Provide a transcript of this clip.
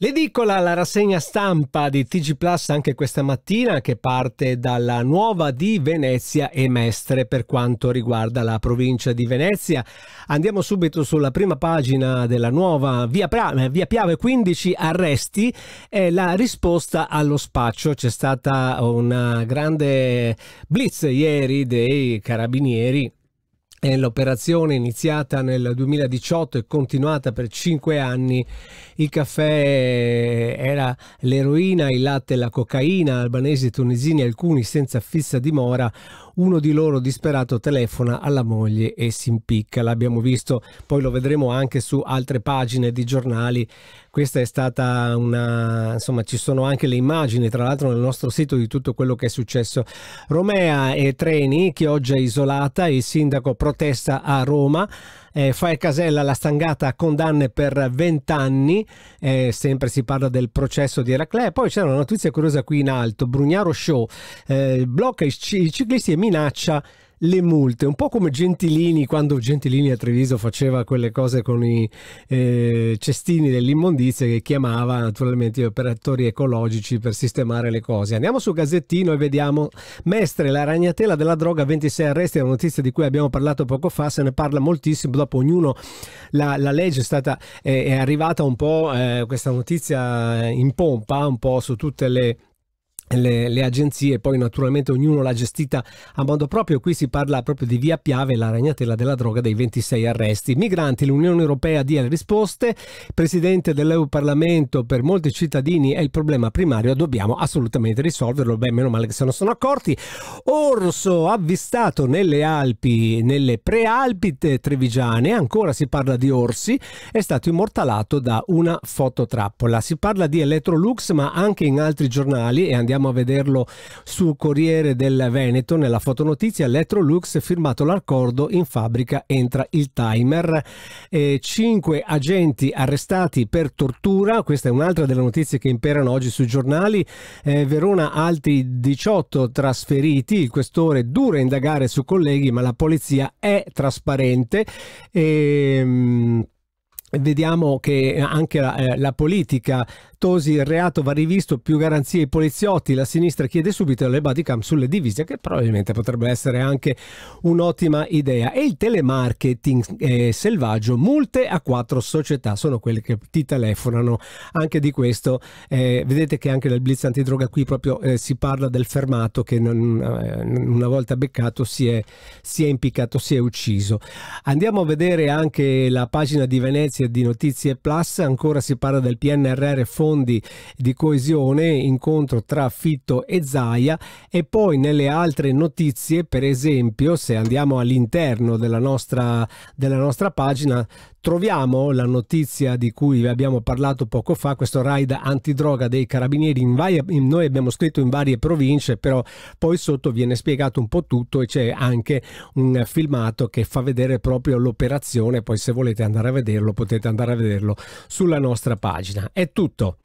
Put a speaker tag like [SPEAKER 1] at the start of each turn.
[SPEAKER 1] L'edicola, la rassegna stampa di TG Plus anche questa mattina che parte dalla nuova di Venezia e Mestre per quanto riguarda la provincia di Venezia. Andiamo subito sulla prima pagina della nuova via, pra- eh, via Piave 15 arresti e la risposta allo spaccio. C'è stata una grande blitz ieri dei carabinieri L'operazione iniziata nel 2018 e continuata per cinque anni, il caffè era l'eroina, il latte la cocaina, albanesi e tunisini alcuni senza fissa dimora, uno di loro disperato telefona alla moglie e si impicca. L'abbiamo visto, poi lo vedremo anche su altre pagine di giornali. Questa è stata una, insomma ci sono anche le immagini tra l'altro nel nostro sito di tutto quello che è successo. Romea e Treni, che oggi è isolata, il sindaco protesta a Roma, eh, fa e casella la stangata a condanne per 20 anni, eh, sempre si parla del processo di Eraclea. Poi c'è una notizia curiosa qui in alto, Brugnaro Show, eh, blocca i, i ciclisti e minaccia le multe, un po' come Gentilini quando Gentilini a Treviso faceva quelle cose con i eh, cestini dell'immondizia che chiamava naturalmente gli operatori ecologici per sistemare le cose. Andiamo sul Gazzettino e vediamo Mestre, la ragnatela della droga, 26 arresti, è una notizia di cui abbiamo parlato poco fa, se ne parla moltissimo, dopo ognuno la, la legge è, stata, è, è, arrivata un po' eh, questa notizia in pompa, un po' su tutte le le, le, agenzie, poi naturalmente ognuno l'ha gestita a modo proprio. Qui si parla proprio di Via Piave, la ragnatela della droga dei 26 arresti. Migranti, l'Unione Europea dia le risposte. Presidente dell'Europarlamento, per molti cittadini è il problema primario, dobbiamo assolutamente risolverlo. Beh, meno male che se ne sono accorti. Orso avvistato nelle Alpi, nelle prealpi trevigiane, ancora si parla di orsi, è stato immortalato da una fototrappola. Si parla di Electrolux, ma anche in altri giornali e andiamo andiamo a vederlo su Corriere del Veneto, nella fotonotizia Electrolux firmato l'accordo in fabbrica entra il timer. Eh, cinque agenti arrestati per tortura, questa è un'altra delle notizie che imperano oggi sui giornali. Eh, Verona altri 18 trasferiti, il questore dura indagare su colleghi ma la polizia è trasparente. E, ehm, Vediamo che eh, anche la, eh, la, politica, Tosi, il reato va rivisto, più garanzie ai poliziotti, la sinistra chiede subito le bodycam sulle divise, che probabilmente potrebbe essere anche un'ottima idea. E il telemarketing eh, selvaggio, multe a quattro società, sono quelle che ti telefonano, anche di questo eh, vedete che anche nel blitz antidroga qui proprio eh, si parla del fermato che non, eh, una volta beccato si è, si è impiccato, si è ucciso. Andiamo a vedere anche la pagina di Venezia notizie di Notizie Plus, ancora si parla del PNRR Fondi di coesione, incontro tra Fitto e Zaia e poi nelle altre notizie, per esempio, se andiamo all'interno della nostra, della nostra pagina troviamo la notizia di cui vi abbiamo parlato poco fa, questo raid antidroga dei carabinieri, in varie, in, noi abbiamo scritto in varie province, però poi sotto viene spiegato un po' tutto e c'è anche un filmato che fa vedere proprio l'operazione, poi se volete andare a vederlo potete andare a vederlo sulla nostra pagina. È tutto.